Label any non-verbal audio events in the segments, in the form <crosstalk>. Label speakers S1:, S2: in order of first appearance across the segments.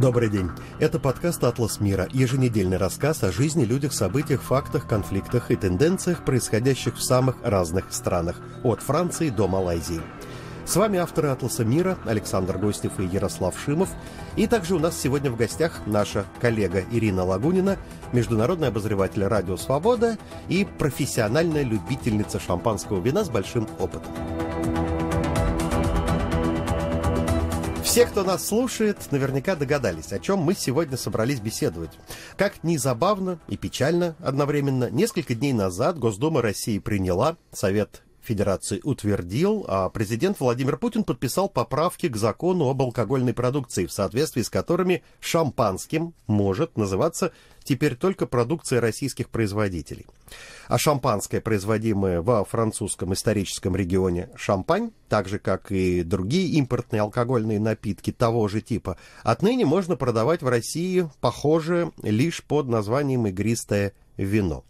S1: Добрый день. Это подкаст «Атлас мира», еженедельный рассказ о жизни, людях, событиях, фактах, конфликтах и тенденциях, происходящих в самых разных странах, от Франции до Малайзии. С вами авторы «Атласа мира» Александр Гостев и Ярослав Шимов. И также у нас сегодня в гостях наша коллега Ирина Лагунина, международный обозреватель «Радио Свобода» и профессиональная любительница шампанского вина с большим опытом. Все, кто нас слушает, наверняка догадались, о чем мы сегодня собрались беседовать. Как ни забавно и печально одновременно, несколько дней назад Госдума России приняла Совет Федерации утвердил, а президент Владимир Путин подписал поправки к закону об алкогольной продукции, в соответствии с которыми шампанским может называться теперь только продукция российских производителей. А шампанское, производимое во французском историческом регионе Шампань, так же как и другие импортные алкогольные напитки того же типа, отныне можно продавать в России, похоже, лишь под названием игристое вино.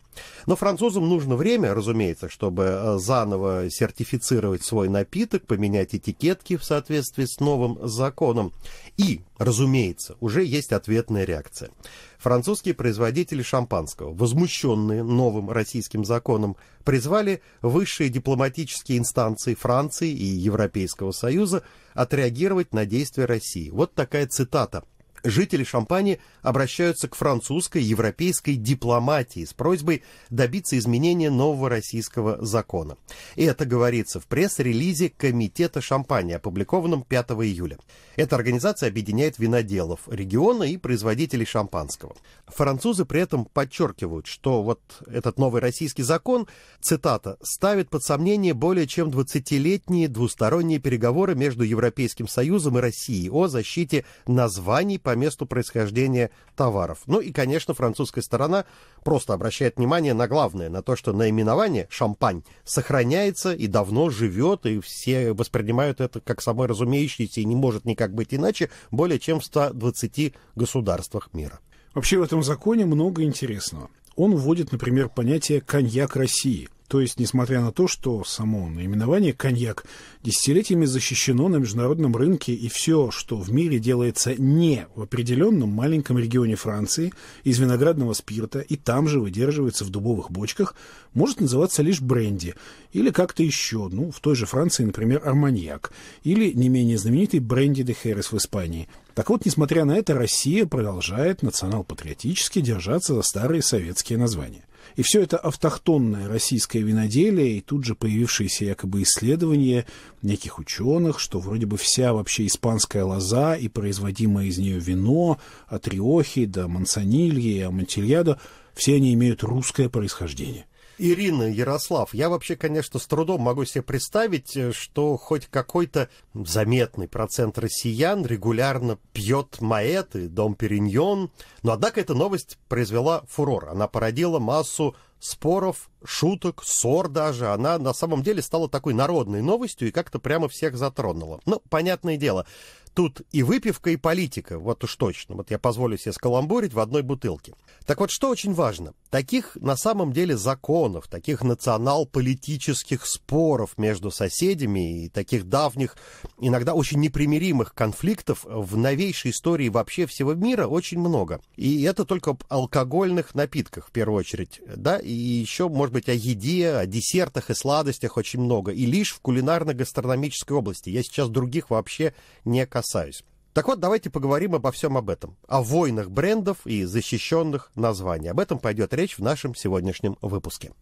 S1: Но французам нужно время, разумеется, чтобы э, заново сертифицировать свой напиток, поменять этикетки в соответствии с новым законом. И, разумеется, уже есть ответная реакция. Французские производители шампанского, возмущенные новым российским законом, призвали высшие дипломатические инстанции Франции и Европейского Союза отреагировать на действия России. Вот такая цитата – жители Шампани обращаются к французской европейской дипломатии с просьбой добиться изменения нового российского закона. И это говорится в пресс-релизе Комитета Шампани, опубликованном 5 июля. Эта организация объединяет виноделов региона и производителей шампанского. Французы при этом подчеркивают, что вот этот новый российский закон, цитата, «ставит под сомнение более чем 20-летние двусторонние переговоры между Европейским Союзом и Россией о защите названий, по месту происхождения товаров. Ну и, конечно, французская сторона просто обращает внимание на главное, на то, что наименование «шампань» сохраняется и давно живет, и все воспринимают это как самой разумеющееся и не может никак быть иначе более чем в 120 государствах мира.
S2: Вообще в этом законе много интересного. Он вводит, например, понятие «коньяк России», то есть, несмотря на то, что само наименование «коньяк» десятилетиями защищено на международном рынке, и все, что в мире делается не в определенном маленьком регионе Франции, из виноградного спирта, и там же выдерживается в дубовых бочках, может называться лишь бренди, или как-то еще, ну, в той же Франции, например, «арманьяк», или не менее знаменитый бренди де Херес в Испании. Так вот, несмотря на это, Россия продолжает национал-патриотически держаться за старые советские названия – и все это автохтонное российское виноделие, и тут же появившиеся якобы исследования неких ученых, что вроде бы вся вообще испанская лоза и производимое из нее вино, от Риохи до Мансанильи и амантильяда все они имеют русское происхождение –
S1: Ирина Ярослав, я вообще, конечно, с трудом могу себе представить, э, что хоть какой-то заметный процент россиян регулярно пьет маэты, и Дом Периньон, но однако эта новость произвела фурор. Она породила массу споров, шуток, ссор даже. Она на самом деле стала такой народной новостью и как-то прямо всех затронула. Ну, понятное дело, тут и выпивка, и политика, вот уж точно. Вот я позволю себе скаламбурить в одной бутылке. Так вот, что очень важно, таких на самом деле законов, таких национал-политических споров между соседями и таких давних, иногда очень непримиримых конфликтов в новейшей истории вообще всего мира очень много. И это только об алкогольных напитках, в первую очередь, да, и и еще, может быть, о еде, о десертах и сладостях очень много. И лишь в кулинарно-гастрономической области. Я сейчас других вообще не касаюсь. Так вот, давайте поговорим обо всем об этом. О войнах брендов и защищенных названий. Об этом пойдет речь в нашем сегодняшнем выпуске.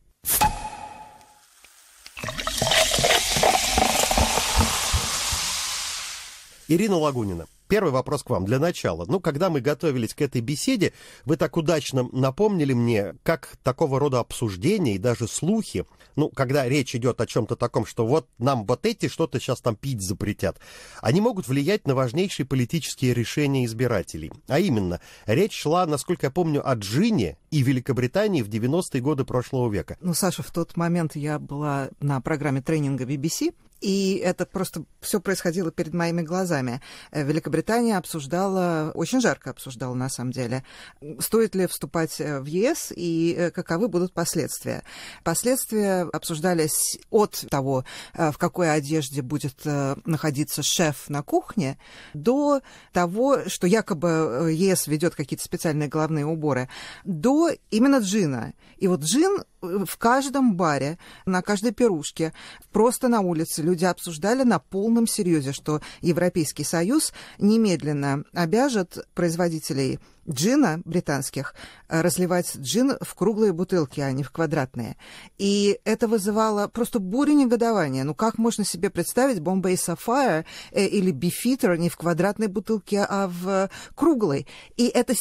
S1: Ирина Лагунина, первый вопрос к вам для начала. Ну, когда мы готовились к этой беседе, вы так удачно напомнили мне, как такого рода обсуждения и даже слухи, ну, когда речь идет о чем-то таком, что вот нам вот эти что-то сейчас там пить запретят, они могут влиять на важнейшие политические решения избирателей. А именно, речь шла, насколько я помню, о Джине и Великобритании в 90-е годы прошлого века.
S3: Ну, Саша, в тот момент я была на программе тренинга BBC, и это просто все происходило перед моими глазами. Э, Великобритания обсуждала, очень жарко обсуждала на самом деле, стоит ли вступать э, в ЕС и э, каковы будут последствия. Последствия обсуждались от того, в какой одежде будет находиться шеф на кухне, до того, что якобы ЕС ведет какие-то специальные головные уборы, до именно джина. И вот джин в каждом баре, на каждой пирушке, просто на улице люди обсуждали на полном серьезе, что Европейский Союз немедленно обяжет производителей джина британских э, разливать джин в круглые бутылки, а не в квадратные. И это вызывало просто бурю негодования. Ну как можно себе представить Бомбей Сафайр э, или Бифитер не в квадратной бутылке, а в круглой? И это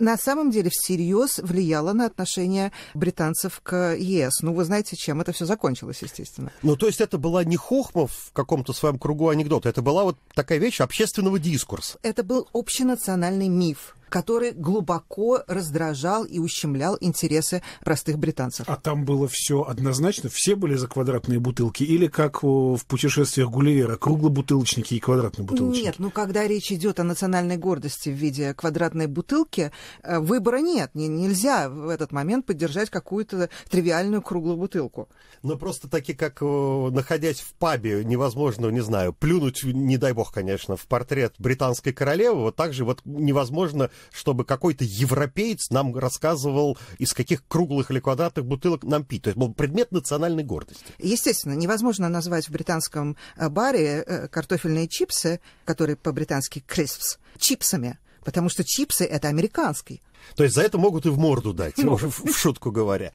S3: на самом деле всерьез влияло на отношение британцев к ЕС. Ну, вы знаете, чем это все закончилось, естественно.
S1: Ну, то есть это была не хохма в каком-то своем кругу анекдота, это была вот такая вещь общественного дискурса.
S3: Это был общенациональный миф который глубоко раздражал и ущемлял интересы простых британцев. А там было все однозначно? Все были за квадратные бутылки?
S2: Или как в путешествиях Гулливера, круглобутылочники и квадратные бутылочники?
S3: Нет, ну когда речь идет о национальной гордости в виде квадратной бутылки, э, выбора нет. не Нельзя в этот момент поддержать какую-то тривиальную круглую бутылку. Ну просто таки, как э,
S1: находясь в пабе, невозможно, не знаю, плюнуть, не дай бог, конечно, в портрет британской королевы, вот так же вот невозможно чтобы какой-то европеец нам рассказывал, из каких круглых или квадратных бутылок нам пить. То есть был предмет национальной гордости.
S3: Естественно, невозможно назвать в британском э, баре э, картофельные чипсы, которые по-британски crisps, чипсами, потому что чипсы это американский.
S1: То есть за это могут и в морду дать, Может ну. в шутку говоря.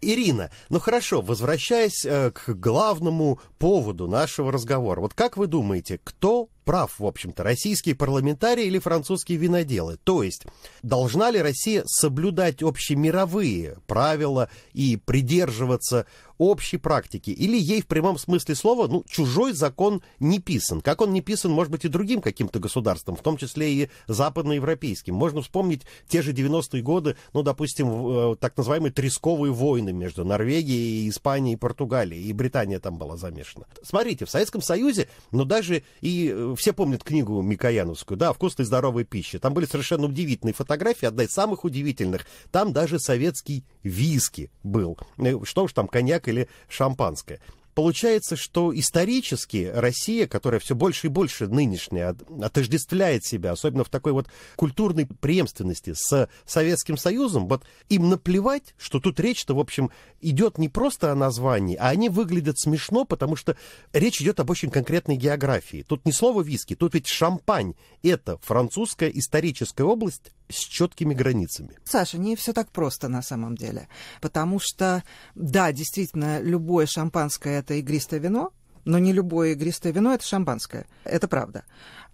S1: Ирина, ну хорошо, возвращаясь э, к главному поводу нашего разговора, вот как вы думаете, кто прав, в общем-то, российские парламентарии или французские виноделы. То есть, должна ли Россия соблюдать общемировые правила и придерживаться общей практики? Или ей в прямом смысле слова, ну, чужой закон не писан? Как он не писан, может быть, и другим каким-то государством, в том числе и западноевропейским? Можно вспомнить те же 90-е годы, ну, допустим, э, так называемые тресковые войны между Норвегией, Испанией Португалией, и Британия там была замешана. Смотрите, в Советском Союзе, но ну, даже и э, все помнят книгу Микояновскую, да, «Вкусной здоровой пищи». Там были совершенно удивительные фотографии, одна из самых удивительных. Там даже советский виски был. Э, что уж там, коньяк или шампанское. Получается, что исторически Россия, которая все больше и больше нынешняя отождествляет себя, особенно в такой вот культурной преемственности с Советским Союзом, вот им наплевать, что тут речь-то, в общем, идет не просто о названии, а они выглядят смешно, потому что речь идет об очень конкретной географии. Тут не слово виски, тут ведь шампань. Это французская историческая область, с четкими границами.
S3: Саша, не все так просто на самом деле. Потому что, да, действительно, любое шампанское это игристое вино, но не любое игристое вино это шампанское. Это правда.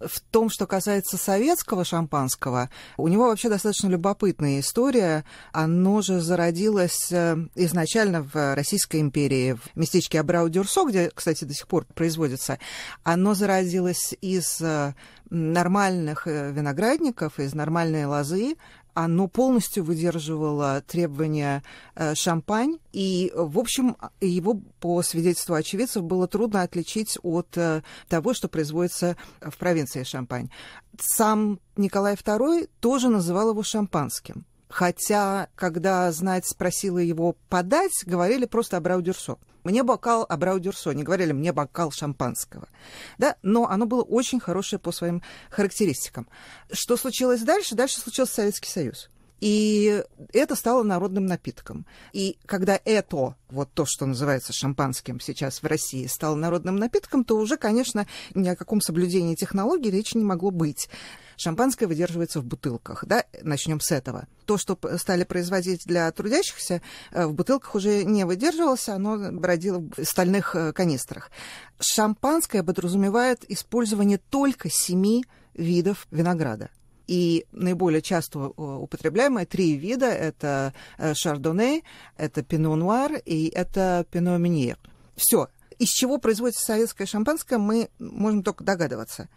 S3: В том, что касается советского шампанского, у него вообще достаточно любопытная история. Оно же зародилось э, изначально в Российской империи, в местечке Абрау-Дюрсо, где, кстати, до сих пор производится. Оно зародилось из э, нормальных э, виноградников, из нормальной лозы, оно полностью выдерживало требования э, шампань, и, в общем, его, по свидетельству очевидцев, было трудно отличить от э, того, что производится в провинции шампань. Сам Николай II тоже называл его шампанским. Хотя, когда знать спросила его подать, говорили просто «абрау дюрсо». Мне бокал абрау дюрсо, не говорили «мне бокал шампанского». Да? Но оно было очень хорошее по своим характеристикам. Что случилось дальше? Дальше случился Советский Союз. И это стало народным напитком. И когда это, вот то, что называется шампанским сейчас в России, стало народным напитком, то уже, конечно, ни о каком соблюдении технологий речи не могло быть. Шампанское выдерживается в бутылках, да, начнем с этого. То, что стали производить для трудящихся, э, в бутылках уже не выдерживалось, оно бродило в стальных э, канистрах. Шампанское подразумевает использование только семи видов винограда. И наиболее часто э, употребляемые три вида – это шардоне, это пино нуар и это пино миньер. Все. Из чего производится советское шампанское, мы можем только догадываться.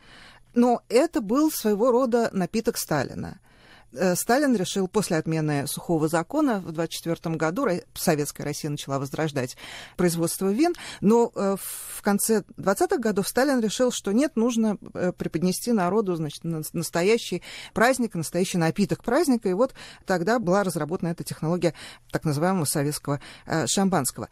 S3: Но это был своего рода напиток Сталина. Э, Сталин решил после отмены сухого закона в 1924 году, советская Россия начала возрождать производство вин, но э, в конце 20-х годов Сталин решил, что нет, нужно э, преподнести народу значит, настоящий праздник, настоящий напиток праздника, и вот тогда была разработана эта технология так называемого советского шампанского.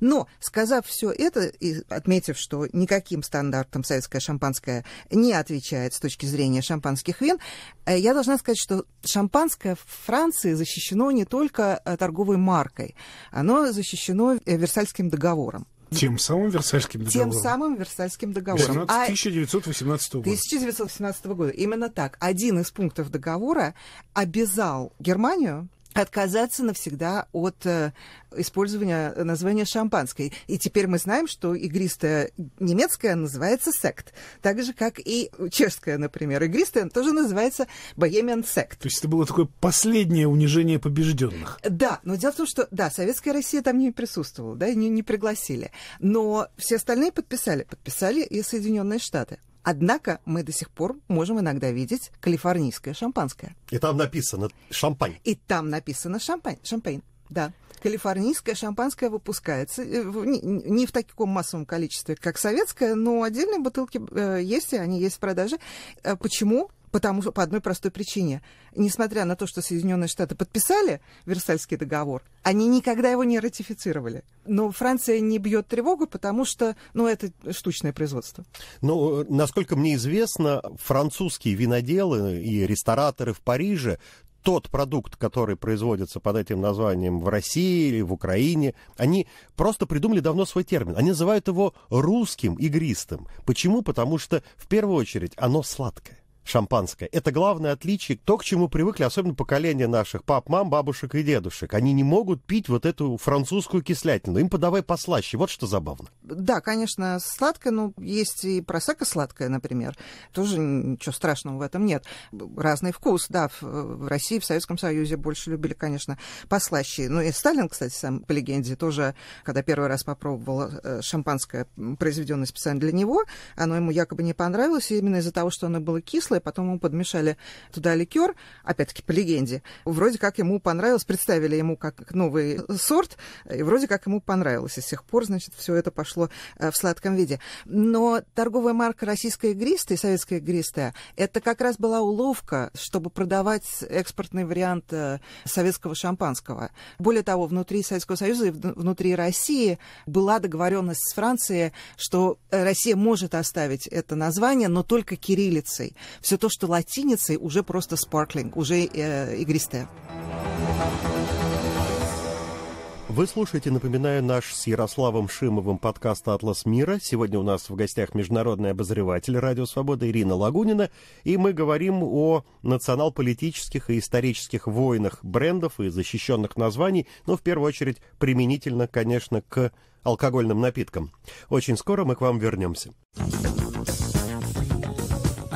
S3: Но, сказав все это и отметив, что никаким стандартам советское шампанское не отвечает с точки зрения шампанских вин, э, я должна сказать, что шампанское в Франции защищено не только э, торговой маркой, оно защищено э, Версальским договором. Тем самым Версальским договором. Тем самым Версальским договором. 19, а 1918 года. 1918 года. Именно так. Один из пунктов договора обязал Германию отказаться навсегда от э, использования названия шампанской. И теперь мы знаем, что игристое немецкое называется сект. Так же, как и чешское, например. Игристое тоже называется Bohemian сект. То есть это было такое последнее унижение побежденных. Да, но дело в том, что, да, Советская Россия там не присутствовала, да, не, не пригласили. Но все остальные подписали. Подписали и Соединенные Штаты. Однако мы до сих пор можем иногда видеть калифорнийское шампанское.
S1: И там написано шампань.
S3: И там написано шампань, шампань. Да. Калифорнийское шампанское выпускается э, не в таком массовом количестве, как советское, но отдельные бутылки э, есть, и они есть в продаже. Э, почему? Потому что по одной простой причине. Несмотря на то, что Соединенные Штаты подписали Версальский договор, они никогда его не ратифицировали. Но Франция не бьет тревогу, потому что ну, это штучное производство. Ну, насколько мне известно, французские виноделы
S1: и рестораторы в Париже тот продукт, который производится под этим названием в России или в Украине, они просто придумали давно свой термин. Они называют его русским игристым. Почему? Потому что в первую очередь оно сладкое шампанское. Это главное отличие, то, к чему привыкли особенно поколение наших пап, мам, бабушек и дедушек. Они не могут пить вот эту французскую кислятину. Им подавай послаще. Вот что забавно.
S3: Да, конечно, сладкое, но ну, есть и просека сладкое, например. Тоже ничего страшного в этом нет. Разный вкус, да. В России, в Советском Союзе больше любили, конечно, послаще. Ну и Сталин, кстати, сам по легенде тоже, когда первый раз попробовал э, шампанское, произведенное специально для него, оно ему якобы не понравилось, именно из-за того, что оно было кислое, и потом ему подмешали туда ликер, опять-таки по легенде. Вроде как ему понравилось, представили ему как новый сорт, и вроде как ему понравилось. И с тех пор, значит, все это пошло э, в сладком виде. Но торговая марка российская игристая и советская игристая, это как раз была уловка, чтобы продавать экспортный вариант э, советского шампанского. Более того, внутри Советского Союза и внутри России была договоренность с Францией, что э, Россия может оставить это название, но только кириллицей все то, что латиницей, уже просто sparkling, уже э, игристое.
S1: Вы слушаете, напоминаю, наш с Ярославом Шимовым подкаст «Атлас мира». Сегодня у нас в гостях международный обозреватель «Радио Свобода» Ирина Лагунина, и мы говорим о национал-политических и исторических войнах брендов и защищенных названий, но ну, в первую очередь применительно, конечно, к алкогольным напиткам. Очень скоро мы к вам вернемся.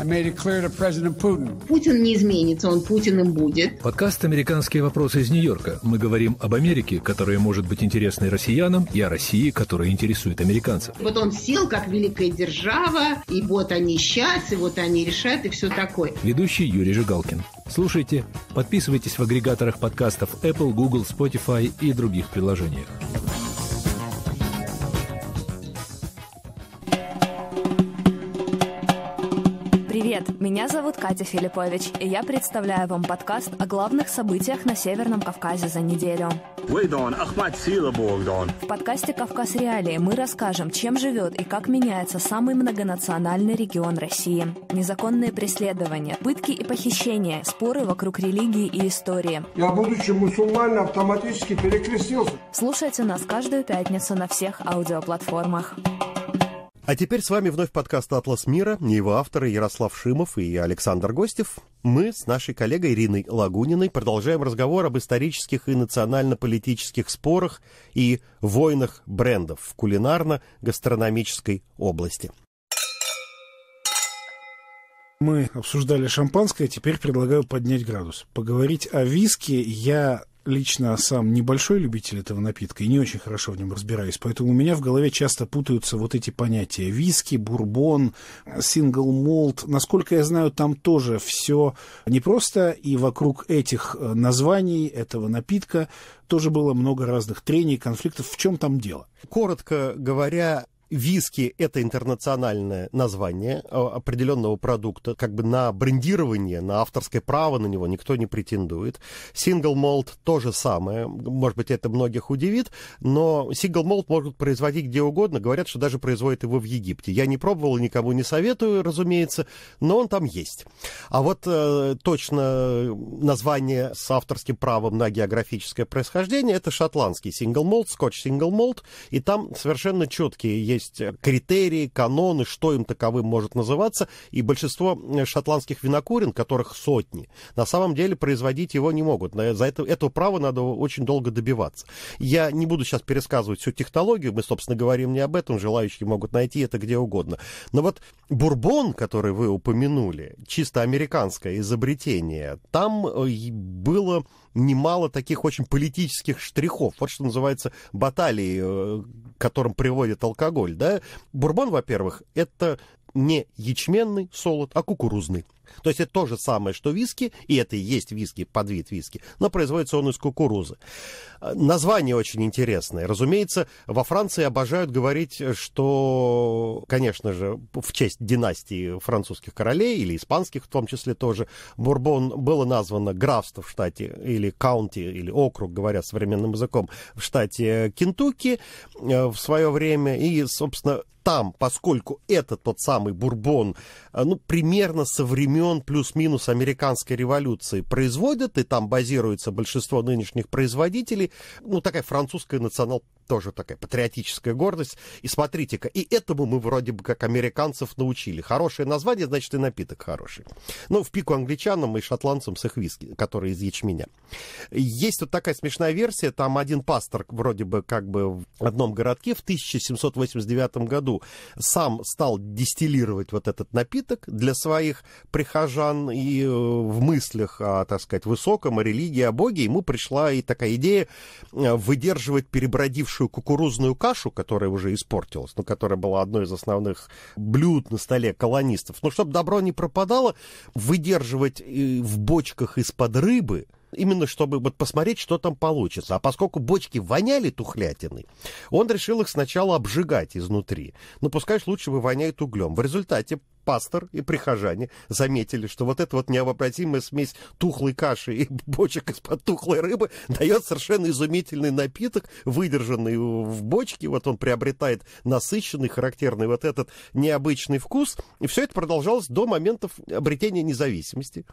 S1: Путин
S3: не изменится, он Путиным будет.
S1: Подкаст «Американские вопросы» из Нью-Йорка. Мы говорим об
S2: Америке, которая может быть интересной россиянам, и о России, которая интересует американцев.
S3: Вот он сел как великая держава, и вот они сейчас, и вот они решают и все такое.
S2: Ведущий Юрий Жигалкин. Слушайте, подписывайтесь в агрегаторах подкастов Apple, Google, Spotify и других приложениях.
S3: Привет, меня зовут Катя Филиппович, и я представляю вам подкаст о главных событиях на Северном Кавказе за неделю.
S2: В
S3: подкасте «Кавказ Реалии» мы расскажем, чем живет и как меняется самый многонациональный регион России. Незаконные преследования, пытки и похищения, споры вокруг религии и истории. Я, будучи
S2: мусульманином, автоматически
S3: перекрестился. Слушайте нас каждую пятницу на всех аудиоплатформах.
S1: А теперь с вами вновь подкаст «Атлас мира», и его авторы Ярослав Шимов и Александр Гостев. Мы с нашей коллегой Ириной Лагуниной продолжаем разговор об исторических и национально-политических спорах и войнах брендов в кулинарно-гастрономической области.
S2: Мы обсуждали шампанское, теперь предлагаю поднять градус. Поговорить о виске я лично сам небольшой любитель этого напитка и не очень хорошо в нем разбираюсь, поэтому у меня в голове часто путаются вот эти понятия. Виски, бурбон, сингл молд. Насколько я знаю, там тоже все не просто и вокруг этих э, названий, этого напитка тоже было
S1: много разных трений, конфликтов. В чем там дело? Коротко говоря, виски – это интернациональное название а, определенного продукта, как бы на брендирование, на авторское право на него никто не претендует. Сингл молд – то же самое, может быть, это многих удивит, но сингл молд могут производить где угодно, говорят, что даже производят его в Египте. Я не пробовал, никому не советую, разумеется, но он там есть. А вот э, точно название с авторским правом на географическое происхождение – это шотландский сингл молд, скотч сингл молд, и там совершенно четкие есть есть критерии, каноны, что им таковым может называться, и большинство э, шотландских винокурен, которых сотни, на самом деле производить его не могут. За это, этого права надо очень долго добиваться. Я не буду сейчас пересказывать всю технологию, мы, собственно, говорим не об этом, желающие могут найти это где угодно. Но вот бурбон, который вы упомянули, чисто американское изобретение, там э, было немало таких очень политических штрихов. Вот что называется баталии, э, к которым приводит алкоголь. Да? Бурбон, во-первых, это не ячменный солод, а кукурузный. То есть это то же самое, что виски, и это и есть виски, подвид виски, но производится он из кукурузы. Э, название очень интересное. Разумеется, во Франции обожают говорить, что, конечно же, в честь династии французских королей или испанских в том числе тоже, Бурбон было названо графство в штате или каунти, или округ, говоря современным языком, в штате Кентукки э, в свое время. И, собственно, там, поскольку это тот самый Бурбон, э, ну, примерно со времен времен плюс-минус американской революции производят, и там базируется большинство нынешних производителей, ну, такая французская национал тоже такая патриотическая гордость. И смотрите-ка, и этому мы вроде бы как американцев научили. Хорошее название, значит, и напиток хороший. Ну, в пику англичанам и шотландцам с их виски, которые из ячменя. Есть вот такая смешная версия, там один пастор вроде бы как бы в одном городке в 1789 году сам стал дистиллировать вот этот напиток для своих прихожан и э, в мыслях, о, так сказать, высоком, о религии, о Боге ему пришла и такая идея э, выдерживать перебродившую большую кукурузную кашу, которая уже испортилась, но которая была одной из основных блюд на столе колонистов, но чтобы добро не пропадало, выдерживать э, в бочках из-под рыбы – именно чтобы вот посмотреть, что там получится. А поскольку бочки воняли тухлятиной, он решил их сначала обжигать изнутри. Но пускай лучше бы воняет углем. В результате пастор и прихожане заметили, что вот эта вот необратимая смесь тухлой каши и <laughs> бочек из-под тухлой рыбы дает совершенно изумительный напиток, выдержанный в бочке, вот он приобретает насыщенный, характерный вот этот необычный вкус, и все это продолжалось до моментов обретения независимости,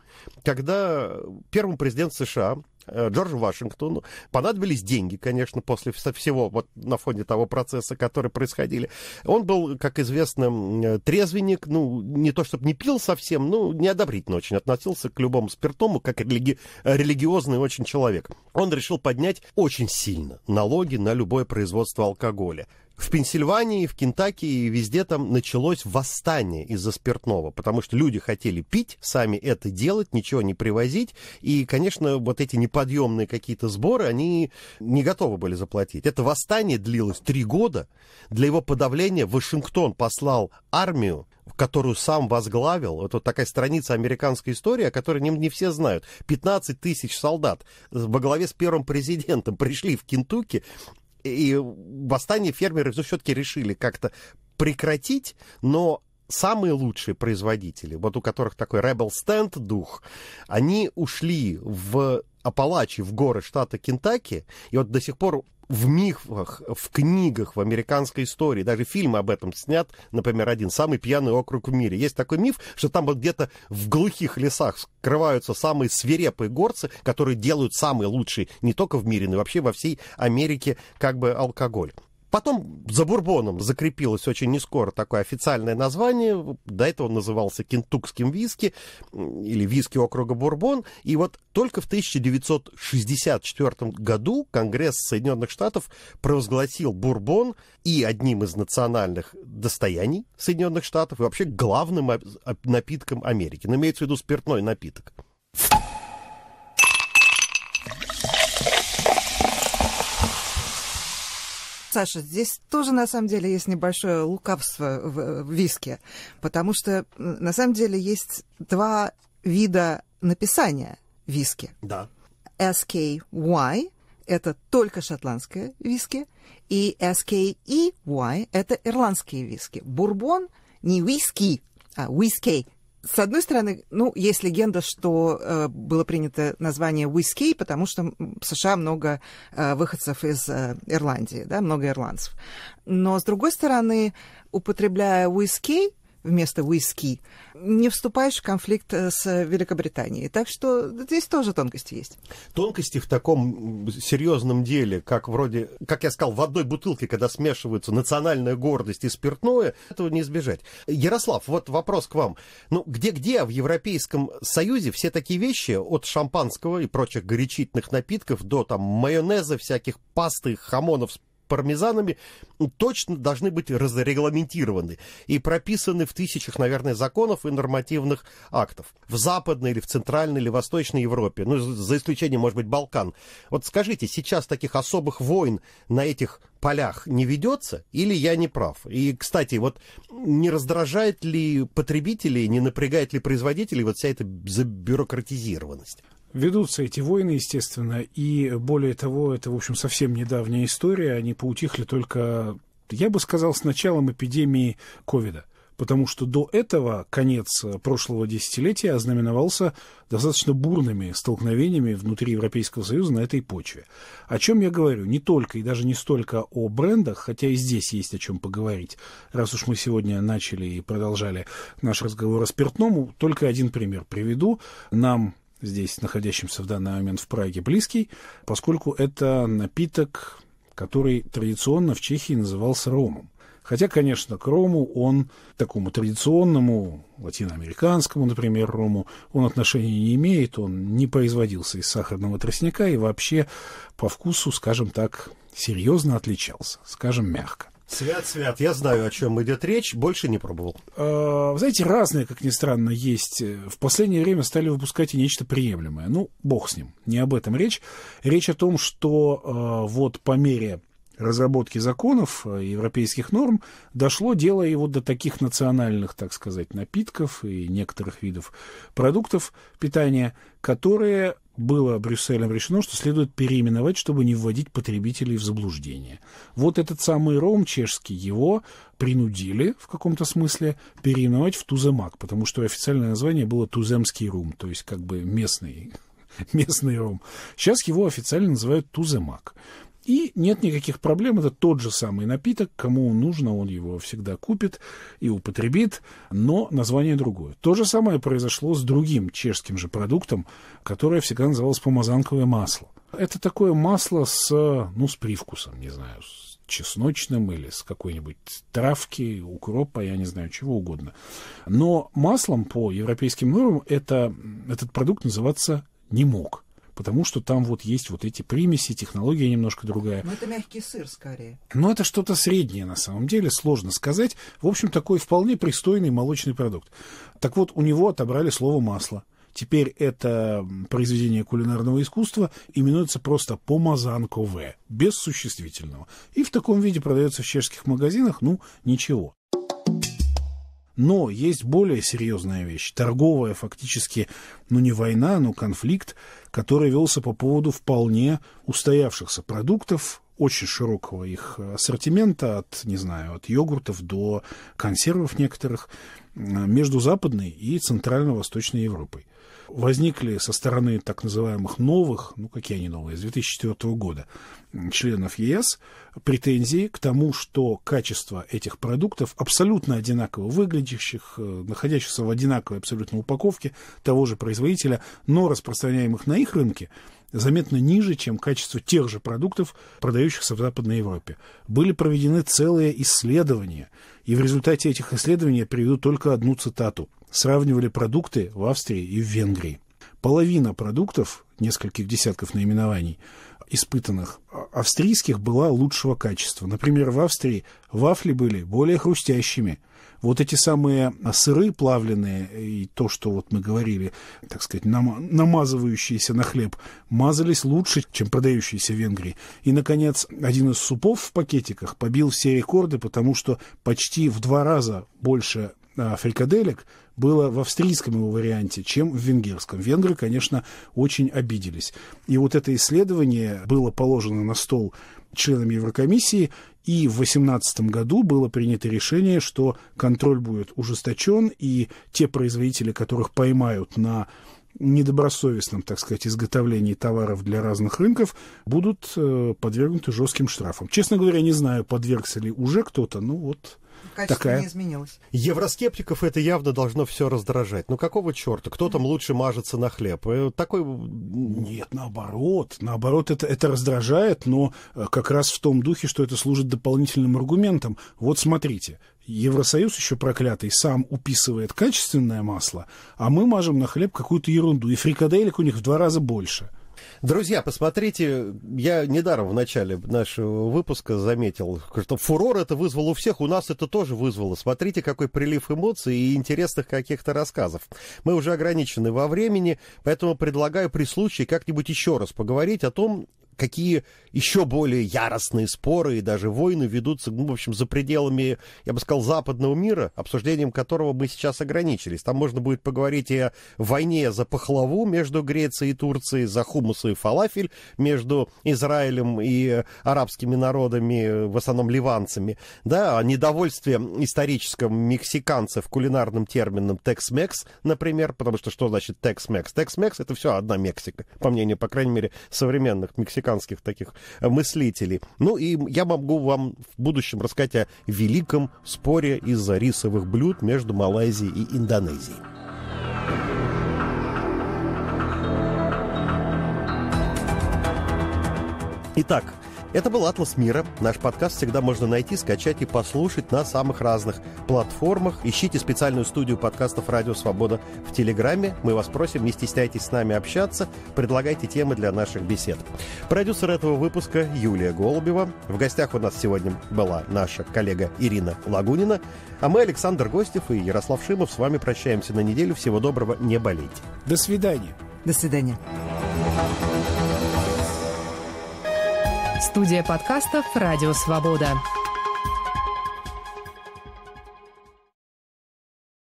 S1: когда первым президентом США Э, Джорджу Вашингтону. Понадобились деньги, конечно, после всего, вот на фоне того процесса, который происходили. Он был, как известно, э, трезвенник, ну, не то чтобы не пил совсем, ну, неодобрительно очень относился к любому спиртому, как религи... религиозный очень человек. Он решил поднять очень сильно налоги на любое производство алкоголя в Пенсильвании, в Кентаки и везде там началось восстание из-за спиртного, потому что люди хотели пить, сами это делать, ничего не привозить, и, конечно, вот эти неподъемные какие-то сборы, они не готовы были заплатить. Это восстание длилось три года, для его подавления Вашингтон послал армию, которую сам возглавил. Это вот такая страница американской истории, о которой не, не все знают. 15 тысяч солдат во главе с первым президентом <laughs> пришли в Кентукки и восстание фермеров ну, все-таки решили как-то прекратить, но самые лучшие производители, вот у которых такой Rebel Stand дух, они ушли в Апалачи, в горы штата Кентаки, и вот до сих пор в мифах, в книгах, в американской истории. Даже фильм об этом снят, например, один самый пьяный округ в мире. Есть такой миф, что там вот где-то в глухих лесах скрываются самые свирепые горцы, которые делают самые лучшие, не только в мире, но и вообще во всей Америке как бы алкоголь. Потом за Бурбоном закрепилось очень нескоро такое официальное название. До этого он назывался кентукским виски или виски округа Бурбон. И вот только в 1964 году Конгресс Соединенных Штатов провозгласил Бурбон и одним из национальных достояний Соединенных Штатов и вообще главным напитком Америки. Но ну, имеется в виду спиртной напиток.
S3: Саша, здесь тоже на самом деле есть небольшое лукавство в, в виске, потому что на самом деле есть два вида написания виски. Да. SKY – это только шотландское виски, и SKEY – это ирландские виски. Бурбон не виски, а виски – с одной стороны, ну, есть легенда, что э, было принято название «Уиски», потому что в США много э, выходцев из э, Ирландии, да, много ирландцев. Но, с другой стороны, употребляя «Уиски», вместо уиски, не вступаешь в конфликт э, с Великобританией. Так что здесь тоже тонкости есть. Тонкости в таком серьезном деле,
S1: как вроде, как я сказал, в одной бутылке, когда смешиваются национальная гордость и спиртное, этого не избежать. Ярослав, вот вопрос к вам. Ну, где-где а в Европейском Союзе все такие вещи, от шампанского и прочих горячительных напитков до там майонеза, всяких пасты, хамонов с пармезанами, точно должны быть разрегламентированы и прописаны в тысячах, наверное, законов и нормативных актов. В Западной или в Центральной или Восточной Европе, ну, за исключением, может быть, Балкан. Вот скажите, сейчас таких особых войн на этих полях не ведется, или я не прав? И, кстати, вот не раздражает ли потребителей, не напрягает ли производителей вот вся эта забюрократизированность?
S2: Ведутся эти войны, естественно, и более того, это, в общем, совсем недавняя история, они поутихли только, я бы сказал, с началом эпидемии ковида потому что до этого конец прошлого десятилетия ознаменовался достаточно бурными столкновениями внутри Европейского Союза на этой почве. О чем я говорю? Не только и даже не столько о брендах, хотя и здесь есть о чем поговорить, раз уж мы сегодня начали и продолжали наш разговор о спиртному, только один пример приведу. Нам здесь находящимся в данный момент в Праге, близкий, поскольку это напиток, который традиционно в Чехии назывался ромом. Хотя, конечно, к рому он, такому традиционному, латиноамериканскому, например, рому, он отношения не имеет, он не производился из сахарного тростника и вообще по вкусу, скажем так, серьезно отличался, скажем мягко.
S1: Свят, свят, я знаю, о чем идет речь, больше не пробовал.
S2: Э, знаете, разные, как ни странно, есть. В последнее время стали выпускать и нечто приемлемое. Ну, бог с ним, не об этом речь. Речь о том, что э, вот по мере разработки законов, э, европейских норм, дошло дело и вот до таких национальных, так сказать, напитков и некоторых видов продуктов питания, которые было Брюсселем решено, что следует переименовать, чтобы не вводить потребителей в заблуждение. Вот этот самый ром чешский, его принудили в каком-то смысле переименовать в Туземак, потому что официальное название было Туземский рум, то есть как бы местный <laughs> местный ром. Сейчас его официально называют Туземак. И нет никаких проблем, это тот же самый напиток, кому нужно, он его всегда купит и употребит, но название другое. То же самое произошло с другим чешским же продуктом, которое всегда называлось помазанковое масло. Это такое масло с, ну, с привкусом, не знаю, с чесночным или с какой-нибудь травки, укропа, я не знаю, чего угодно. Но маслом по европейским нормам это, этот продукт называться не мог потому что там вот есть вот эти примеси, технология немножко другая. Но ну,
S3: это мягкий сыр скорее.
S2: Но это что-то среднее на самом деле, сложно сказать. В общем, такой вполне пристойный молочный продукт. Так вот, у него отобрали слово масло. Теперь это произведение кулинарного искусства именуется просто помазанкове, без существительного. И в таком виде продается в чешских магазинах, ну, ничего. Но есть более серьезная вещь, торговая фактически, ну не война, но конфликт который велся по поводу вполне устоявшихся продуктов, очень широкого их ассортимента, от, не знаю, от йогуртов до консервов некоторых, э, между Западной и Центрально-Восточной Европой возникли со стороны так называемых новых, ну какие они новые, с 2004 года, членов ЕС претензии к тому, что качество этих продуктов абсолютно одинаково выглядящих, э, находящихся в одинаковой абсолютно упаковке того же производителя, но распространяемых на их рынке – заметно ниже, чем качество тех же продуктов, продающихся в Западной Европе. Были проведены целые исследования, и в результате этих исследований я приведу только одну цитату. Сравнивали продукты в Австрии и в Венгрии. Половина продуктов, нескольких десятков наименований, испытанных австрийских была лучшего качества. Например, в Австрии вафли были более хрустящими, вот эти самые сыры плавленые и то, что вот мы говорили, так сказать, нам, намазывающиеся на хлеб, мазались лучше, чем продающиеся в Венгрии. И, наконец, один из супов в пакетиках побил все рекорды, потому что почти в два раза больше Э, фрикаделек было в австрийском его варианте, чем в венгерском. Венгры, конечно, очень обиделись. И вот это исследование было положено на стол членами Еврокомиссии, и в 2018 году было принято решение, что контроль будет ужесточен, и те производители, которых поймают на недобросовестном, так сказать, изготовлении товаров для разных рынков, будут э, подвергнуты
S1: жестким штрафам. Честно говоря, не знаю, подвергся ли уже кто-то, ну вот Качество такая. не изменилось. Евроскептиков это явно должно все раздражать. Ну какого черта? Кто там лучше мажется на хлеб? Э, такой... Нет, наоборот. Наоборот, это, это раздражает, но э,
S2: как раз в том духе, что это служит дополнительным аргументом. Вот смотрите, Евросоюз еще проклятый сам уписывает качественное масло, а мы мажем на хлеб какую-то ерунду, и фрикадельк у них в два раза больше –
S1: Друзья, посмотрите, я недаром в начале нашего выпуска заметил, что фурор это вызвало у всех, у нас это тоже вызвало. Смотрите, какой прилив эмоций и интересных каких-то рассказов. Мы уже ограничены во времени, поэтому предлагаю при случае как-нибудь еще раз поговорить о том, какие еще более яростные споры и даже войны ведутся, ну, в общем, за пределами, я бы сказал, западного мира, обсуждением которого мы сейчас ограничились. Там можно будет поговорить и о войне за пахлаву между Грецией и Турцией, за хумусу и фалафель между Израилем и арабскими народами, в основном ливанцами, да, о недовольстве историческом мексиканцев кулинарным термином текс-мекс, например, потому что что значит текс-мекс? Текс-мекс — это все одна Мексика, по мнению, по крайней мере, современных мексиканцев американских таких э, мыслителей. Ну и я могу вам в будущем рассказать о великом споре из-за рисовых блюд между Малайзией и Индонезией. Итак, это был «Атлас мира». Наш подкаст всегда можно найти, скачать и послушать на самых разных платформах. Ищите специальную студию подкастов «Радио Свобода» в Телеграме. Мы вас просим, не стесняйтесь с нами общаться, предлагайте темы для наших бесед. Продюсер этого выпуска Юлия Голубева. В гостях у нас сегодня была наша коллега Ирина Лагунина. А мы, Александр Гостев и Ярослав Шимов, с вами прощаемся на неделю. Всего доброго, не болейте. До свидания.
S3: До свидания. Студия подкастов «Радио Свобода».